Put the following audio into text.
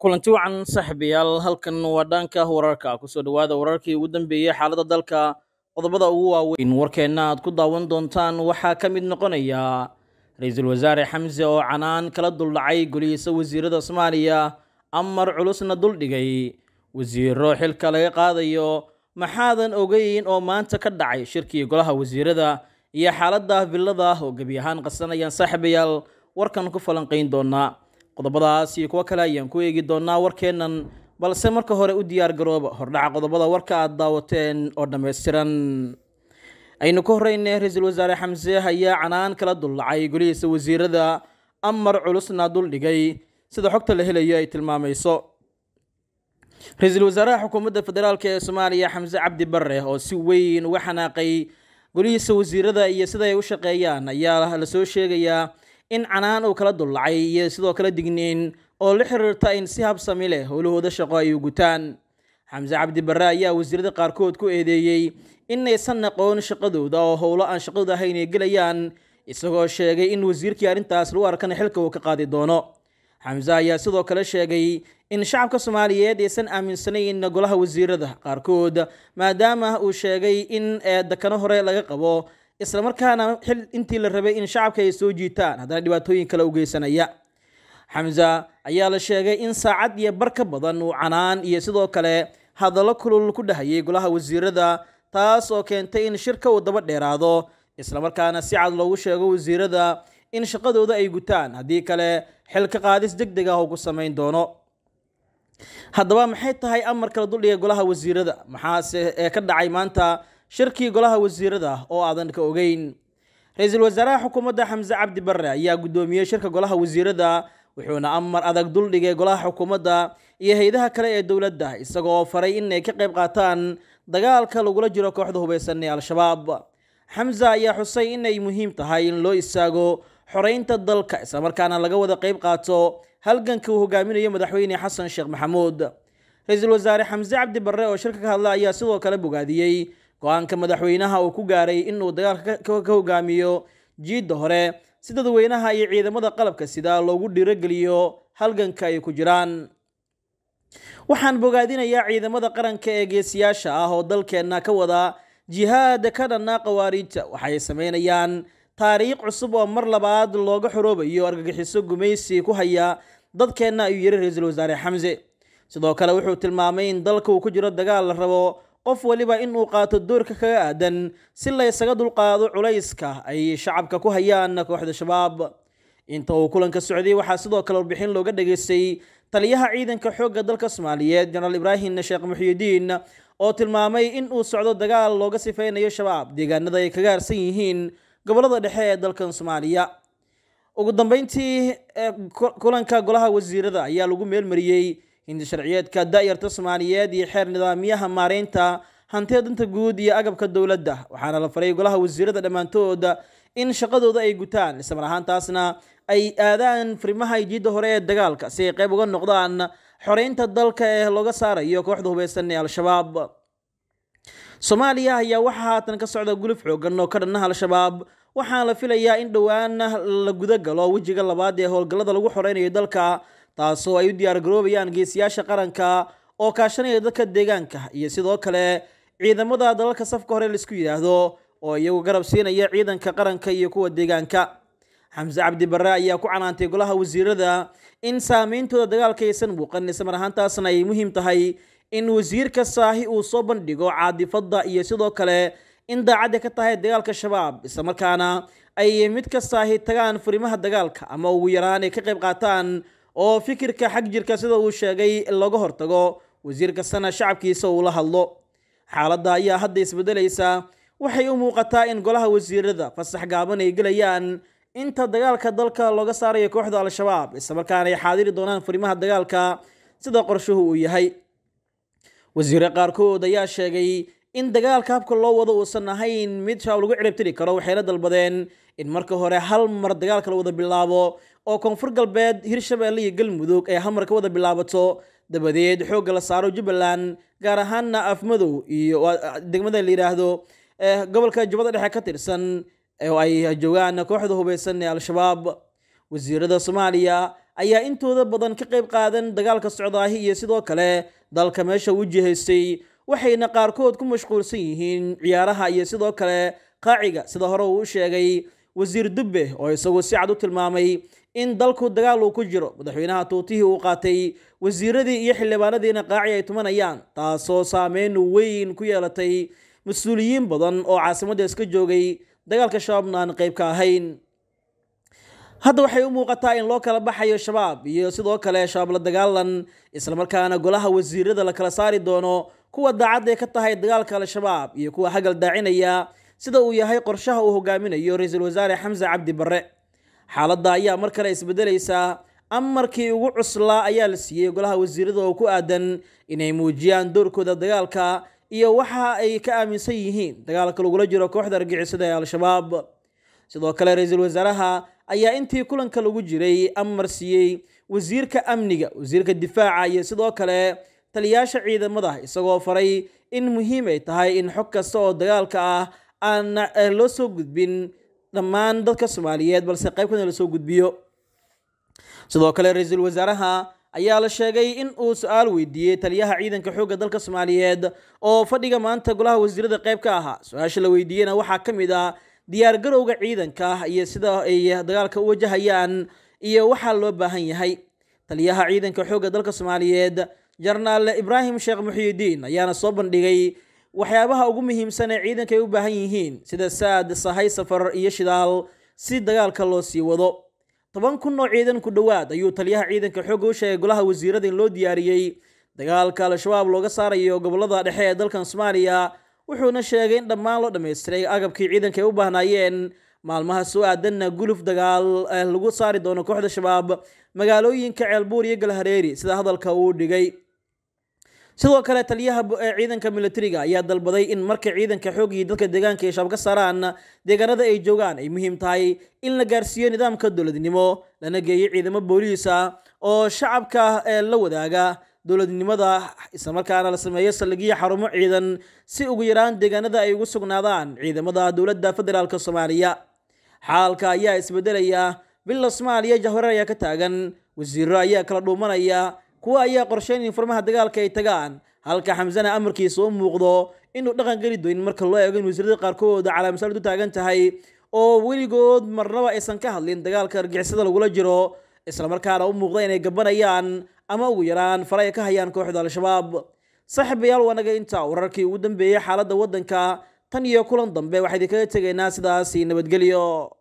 kulanti wacan saaxiibayaal halkan waa dhaanka wararka kusoo dhawaada wararkii ugu dambeeyey xaaladda dalka qodobada ugu waaweyn warkeenna aad ku daawan doontaan waxaa ka mid noqonaya ra-iisul wasaare xamse oo canaan kala duldhacay golihiisa wasiirada soomaaliya amar culusna duldhigay wasiiro xilka laga qaadayo maxaadan ogeyn oo maanta ka dhacay shirkii golaha wasiirada iyo xaaladda billada oo gebi ahaan qasanayaan saaxiibayaal warkan ku falanqayn doonaa qodobadaas iyo kuwo kale ayaan ku eegi doonaa warkeennan balse marka hore u diyaar garooba hordhaca qodobada warka aada daawateen oo dhammaystiran aynu ka horreynay ra-iisul wasaare xamse ayaa canaan kala dullacay gulihiisa wasiirada amar culusna duldhigay sida xogta la helayo ay tilmaamayso ra-iisul wasaaraha xukuumadda federaalk ee soomaaliya xamse cabdi bare oo si weyn uga xanaaqay golihiisa wasiirada iyo sida ay u shaqeeyaan ayaa lasoo sheegayaa in canaan uu kala dullacay iyo sidoo kale digniin oo la xiriirta in si habsami leh howlahooda shaqo ay u gutaan xamse cabdibarre ayaa wasiirada qaarkood ku eedeeyey inaysan aqoon shaqadooda oo howlo aan shaqadooda ahayn ay gelayaan isagoo sheegay in wasiirkii arrintaas lagu arkana xilka uu ka qaadi doono xamse ayaa sidoo kale sheegay in shacabka soomaaliyeed aysan aaminsanayn golaha wasiirada qaarkood maadaama uu sheegay in eedakano hore laga qabo isla markaana xil intii la rabay in shacabka ay soo jiitaan haddana dhibaatooyin kale u geysanaya xamza ayaa la sheegay in saacad iyo bar ka badan uu canaan iyo sidoo kale hadallo kulul ku dhahayay golaha wasiirada taas oo keentay in shirka uu daba dheeraado islamarkaana si cad loogu sheego wasiirada in shaqadooda ay gutaan haddii kale xil ka qaadis deg deg ah ugu samayn doono haddaba maxay tahay amarka la duldhiga golaha wasiirada maxaase ee ka dhacay maanta shirkii golaha wasiirada ah oo aadan ka ogeyn ra-iisul wasaaraha xukuumadda xamse cabdi barre ayaa guddoomiyey shirka golaha wasiirada wuxuuna amar adag duldhigay golaha xukuumadda iyo hay-adaha kale ee dowladda isagoo faray inay ka qayb qaataan dagaalka lagula jiro kooxda hubaysan ee al-shabaab xamse ayaa xusay inay muhiim tahay in loo istaago xoraynta dalka islamarkaana laga wada qayb qaato halganka uu hogaaminayo madaxweyne xasan sheekh maxamuud ra-iisul wasaare xamse cabdi barre oo shirka ka hadla ayaa sidoo kale bogaadiyey go-aanka madaxweynaha uu ku gaaray inuu dagaalka ka hogaamiyo jiidda hore si dadweynaha iyo ciidamada qalabka sida loogu dhiirogeliyo halganka ay ku jiraan waxaan bogaadinayaa ciidamada qaranka ee geesiyaasha ah oo dalkeenna ka wada jihaada ka dhanna khawaariijta waxay samaynayaan taariikh cusub oo mar labaad looga xoroobayo argagixiso gumaysi ku haya dadkeenna ayuu yiri ra-iisul wasaare xamse sidoo kale wuxuu tilmaamay in dalka uu ku jiro dagaal la rabo qof weliba inuu qaato doorka kaga aadan si laysaga dulqaado culayska ay shacabka ku hayaan kooxda shabaab inta uu kulanka socday waxaa sidoo kale warbixin looga dhageystay taliyaha ciidanka xoogga dalka soomaaliyeed jenaral ibraahim sheekh muxyidiin oo tilmaamay in uu socdo dagaal looga sifeynayo shabaab deegaanada ay kaga harsan yihiin gobolada dhexe ee dalkan soomaaliya ugu dambeyntii kulanka golaha wasiirada ayaa lagu meelmariyey hindi sharciyeedka da'yarta soomaaliyeed iyo xeer nidaamiyaha maaraynta hantida danta guud iyo agabka dowladda waxaana la faray golaha wasiirada dhammaantood in shaqadooda ay gutaan isamar ahaantaasna ay aadaan farimaha jiidda hore ee dagaalka si ay qayb uga noqdaan xoreynta dalka ee looga saarayo kooxda hubaysan ee al-shabaab soomaaliya ayaa waxaa haatan ka socda guluf xoogan oo ka dhannaha al-shabaab waxaana la filayaa in dhowaan la gudagalo wejiga labaad ee howlgallada lagu xoreynayo dalka taasoo ay u diyaar garoobayaan geesiyaasha qaranka oo kaashanaya dadka deegaanka iyo sidoo kale ciidamada dalalka safka hore laisku yidhaahdo oo iyagu garab siinaya ciidanka qaranka iyo kuwa deegaanka xamse cabdi barre ayaa ku canaantay golaha wasiirada in saameyntooda dagaalka aysan muuqan ismar ahaantaasna ay muhiim tahay in wasiirka saahi uu soo bandhigo caadifadda iyo sidoo kale in daacadda ka tahay dagaalka shabaab islamarkaana ay mid ka saahi tagaan furimaha dagaalka ama ugu yaraan ay ka qayb qaataan oo fikirka xag jirka sida uu sheegay laga hortago wasiir kastana shacabkiisa uula hadlo xaaladda ayaa hadda isbedelaysa waxay u muuqataa in golaha wasiirada fasax gaaban ay gelayaan inta dagaalka dalka looga saarayo kooxda al-shabaab islamarkaan ay xaadiri doonaan farimaha dagaalka sida qorshuhu uu yahay wasiire qaarkood ayaa sheegay in dagaalka habka loo wado uusan ahayn mid shaab lagu ciribtiri karo waxayna dalbadeen in marka hore hal mar dagaalka la wada bilaabo oo koonfur galbeed hirshabeelle iyo galmudug ay hamar ka wada bilaabato dabadeed xoogga la saaro jubbaland gaar ahaanna afmadow iyo degmada la yidhaahdo eh, gobolka jubbada dhexe ka tirsan oo ay joogaan kooxda hubeysan ee al-shabaab wasiirada soomaaliya ayaa intooda badan ka qayb qaadan dagaalka socdaahi iyo sidoo kale dalka meesha weji waxayna qaarkood ku mashquulsan yihiin ciyaaraha iyo sidoo kale qaaciga sida hore uu u sheegay wasiir dubbe oo isagu si cad u tilmaamay in dalku dagaal uu ku jiro madaxweynaha tuutihii uu qaatay wasiiradii iyo xildhibaanadiina qaaci ay tumanayaan taasoo saameyn weyn ku yeelatay mas-uuliyiin badan oo caasimadda iska joogay dagaalka shabaabna aan qayb ka ahayn hadda waxay u muuqataa in loo kala baxayo shabaab iyo sidoo kale shabaab la dagaalan islamarkaana golaha wasiirada la kala saari doono kuwa daacadday ka tahay dagaalka al-shabaab iyo kuwa hagal daacinaya sida uu yahay qorshaha uu hogaaminayo ra-iisul wasaare xamse cabdi barre xaaladda ayaa mar kale isbeddelaysaa amarkii ugu cuslaa ayaa la siiyey golaha wasiirada oo ku aadan inay muujiyaan doorkooda dagaalka iyo waxa ay ka aaminsan yihiin dagaalka lagula jiro kooxda argixisada ee al-shabaab sidoo kale ra-iisul wasaaraha ayaa intii kulanka lagu jiray amar siiyey wasiirka amniga wasiirka difaaca iyo sidoo kale taliyaasha ciidamada isagoo faray in muhiim ay tahay in xog kasta oo dagaalka ah aan eh, loo soo gudbin dhammaan dadka soomaaliyeed balse qayb kana ah lasoo gudbiyo sidoo kale ra-iisul wasaaraha ayaa la sheegay in uu su-aal weydiiyey taliyaha ciidanka xoogga dalka soomaaliyeed oo fadhiga maanta golaha wasiirada qayb ka ahaa su-aasha la weydiiyena waxaa ka mid ah diyaargarowga ciidanka iyo sida ay dagaalka u wajahayaan iyo waxaa loo baahan yahay taliyaha ciidanka xoogga dalka soomaaliyeed jarnaal ibraahim sheekh muxiyidiin ayaana soo bandhigay waxyaabaha ugu muhiimsan ee ciidanka ay u baahan yihiin sida saad sahay safar iyo shidaal si dagaalka loo sii wado toban kun oo ciidan ku dhowaad ayuu taliyaha ciidanka xoogga u sheegay golaha wasiirada in loo diyaariyey dagaalka al-shabaab looga saarayo gobolada dhexe ee dalkan soomaaliya wuxuuna sheegay in dhammaan loo dhammaystiray agabkii ciidanka ay u baahnaayeen maalmaha soo aadanna guluf dagaal ah lagu saari doono kooxda shabaab magaalooyinka ceelbuur iyo galhareeri sida hadalka uu dhigay sidoo kale taliyaha ciidanka milatariga ayaa dalbaday in markay ciidanka xooggii dadka deegaanka ay shaab ka saaraan deegaanada ay joogaan ay muhiim tahay in la gaarsiiyo nidaamka dowladnimo lana geeyo ciidamo booliis ah oo shacabka ee la wadaaga dowladnimada islamarkaana la sameeyo saldhigyo xarumo ciidan si ugu yaraan deegaanada ay ugu sugnaadaan ciidamada dowladda federaalk soomaaliya xaalka ayaa isbedelaya villa soomaaliya jahwareer ayaa ka taagan wasiiro ayaa kala dhuumanaya kuwa ayaa qorshayn in furmaha dagaalka ay tagaan halka xamsana amarkiisa u muuqdo inuu dhaqan geli doyn marka loo eego in wasiirada qaarkooda u taagan tahay oo weligood marnaba aysan ka hadlin dagaalka argixisada lagula jiro islamarkaana u muuqda inay gabanayaan ama ugu yaraan fare ay ka hayaan kooxda al-shabaab saaxiibayaal naga intaa wararkii ugu dambeeyey xaaladda waddanka tan iyo kulan dambe waxaa idinkaga tegaynaa sidaasi nabadgelyo